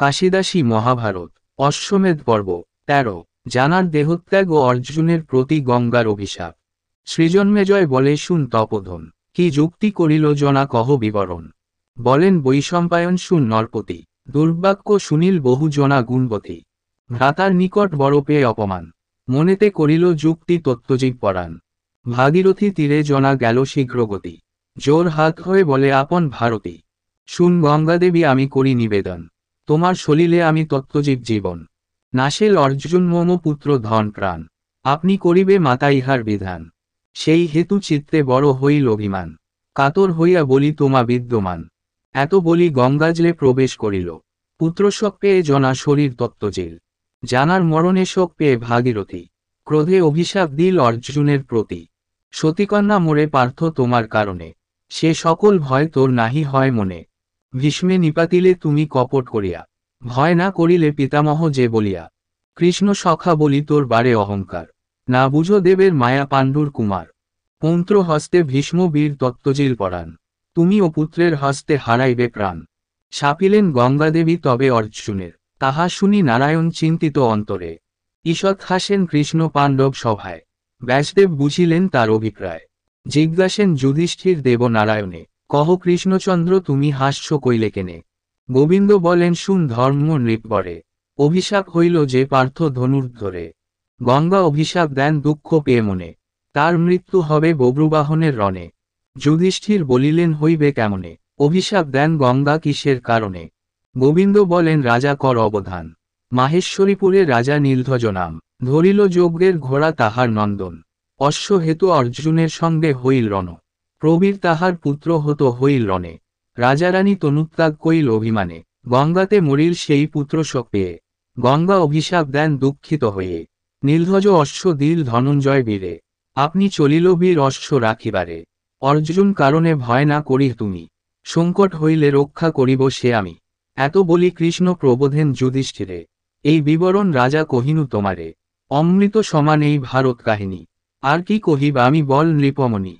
কাশিদাসী মহাভারত অশ্বমেধ পর্ব তেরো জানার দেহত্যাগ ও অর্জুনের প্রতি গঙ্গার অভিশাপ সৃজন্মেজয় বলে শুন তপোধন কি যুক্তি করিল জনা কহ বিবরণ বলেন বৈশম্পায়ন শুন নরপতি দুর্ভাগ্য সুনীল বহু জনা গুণবতী ভ্রাতার নিকট বড় পেয়ে অপমান মনেতে করিল যুক্তি তত্ত্বজীব পরাণ ভাগীরথী তীরে জনা গেল শীঘ্রগতি জোর হাত হয়ে বলে আপন ভারতী শুন গঙ্গাদেবী আমি করি নিবেদন তোমার শলিলে আমি তত্ত্বজীব জীবন নাশেল অর্জুন মম পুত্র ধন প্রাণ আপনি করিবে মাতা ইহার বিধান সেই হেতু চিত্তে বড় হইল অভিমান কাতর হইয়া বলি তোমা বিদ্যমান এত বলি গঙ্গাজলে প্রবেশ করিল পুত্রশোক পেয়ে জনা শরীর তত্ত্বজীল জানার মরণে শোক পেয়ে ভাগীরথী ক্রোধে অভিশাপ দিল অর্জুনের প্রতি সতীকন্যা মোরে পার্থ তোমার কারণে সে সকল ভয় তোর নাহি হয় মনে ভীষ্মে নিপাতিলে তুমি কপট করিয়া ভয় না করিলে পিতামহ যে বলিয়া কৃষ্ণ সখা বলি তোর বারে অহংকার না বুঝো দেবের মায়া পাণ্ডুর কুমার পন্ত্র হস্তে ভীষ্ম বীর তত্ত্বজিল পরাণ তুমি ও পুত্রের হস্তে হারাইবে প্রাণ সাপিলেন গঙ্গাদেবী তবে অর্জুনের তাহা শুনি নারায়ণ চিন্তিত অন্তরে ঈষৎ হাসেন কৃষ্ণ পাণ্ডব সভায় ব্যাসদেব বুঝিলেন তার অভিপ্রায় জিজ্ঞাসেন যুধিষ্ঠির দেব নারায়ণে কহ কৃষ্ণচন্দ্র তুমি হাস্য কইলে কেনে গোবিন্দ বলেন শুন ধর্ম নৃপরে অভিশাপ হইল যে পার্থ ধনুর ধরে গঙ্গা অভিশাপ দেন দুঃখ পেয়ে মনে তার মৃত্যু হবে বব্রুবাহনের রণে যুধিষ্ঠির বলিলেন হইবে কেমনে অভিশাপ দেন গঙ্গা কিসের কারণে গোবিন্দ বলেন রাজা কর অবধান মাহেশ্বরীপুরে রাজা নীলধ্বজ নাম ধরিল যজ্ঞের ঘোড়া তাহার নন্দন অশ্ব হেতু অর্জুনের সঙ্গে হইল রণ প্রবীর তাহার পুত্র হত হইল রণে রাজারানী তনুত্যাগ কইল অভিমানে গঙ্গাতে মরিল সেই পুত্র শোক গঙ্গা অভিশাপ দেন দুঃখিত হয়ে নীলধ্বজ অশ্ব দিল ধনঞ্জয় বীরে আপনি চলিল বীর অশ্ব রাখিবারে অর্জুন কারণে ভয় না করি তুমি সংকট হইলে রক্ষা করিব সে আমি এত বলি কৃষ্ণ প্রবোধেন যুধিষ্ঠিরে এই বিবরণ রাজা কহিনু তোমারে অমৃত সমান এই ভারত কাহিনী আর কি কহিব আমি বল নৃপমণি